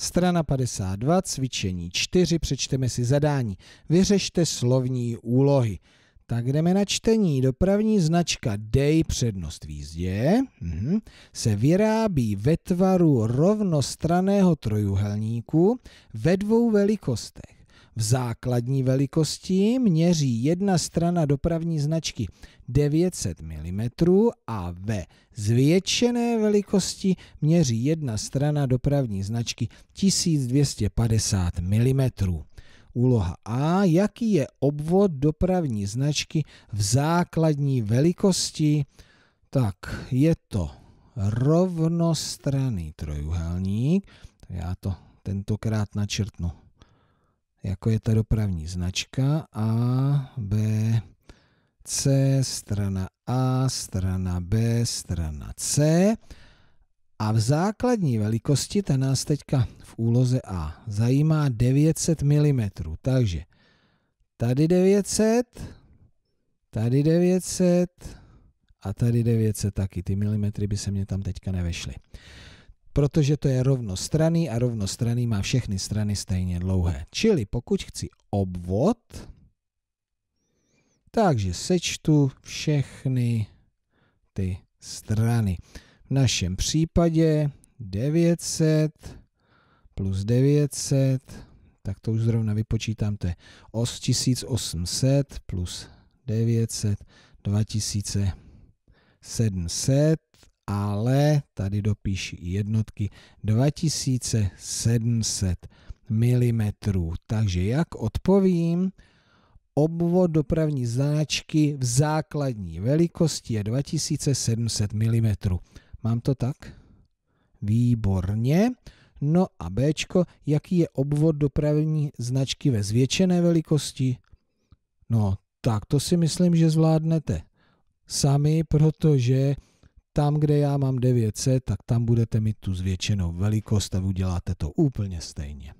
Strana 52, cvičení 4, přečteme si zadání. Vyřešte slovní úlohy. Tak jdeme na čtení. Dopravní značka Dej přednost v jízdě mhm, se vyrábí ve tvaru rovnostraného trojuhelníku ve dvou velikostech. V základní velikosti měří jedna strana dopravní značky 900 mm a ve zvětšené velikosti měří jedna strana dopravní značky 1250 mm. Úloha A. Jaký je obvod dopravní značky v základní velikosti? Tak je to rovnostranný trojuhelník. Já to tentokrát načrtnu jako je ta dopravní značka A, B, C, strana A, strana B, strana C. A v základní velikosti, ta nás teďka v úloze A zajímá 900 mm. Takže tady 900, tady 900 a tady 900 taky. Ty milimetry by se mě tam teďka nevešly protože to je rovnostraný a rovnostraný má všechny strany stejně dlouhé. Čili pokud chci obvod, takže sečtu všechny ty strany. V našem případě 900 plus 900, tak to už zrovna vypočítám, to je 8800 plus 900, 2700 ale tady dopíši jednotky 2700 mm. Takže jak odpovím, obvod dopravní značky v základní velikosti je 2700 mm. Mám to tak? Výborně. No a B, jaký je obvod dopravní značky ve zvětšené velikosti? No, tak to si myslím, že zvládnete sami, protože tam, kde já mám 900, tak tam budete mít tu zvětšenou velikost a uděláte to úplně stejně.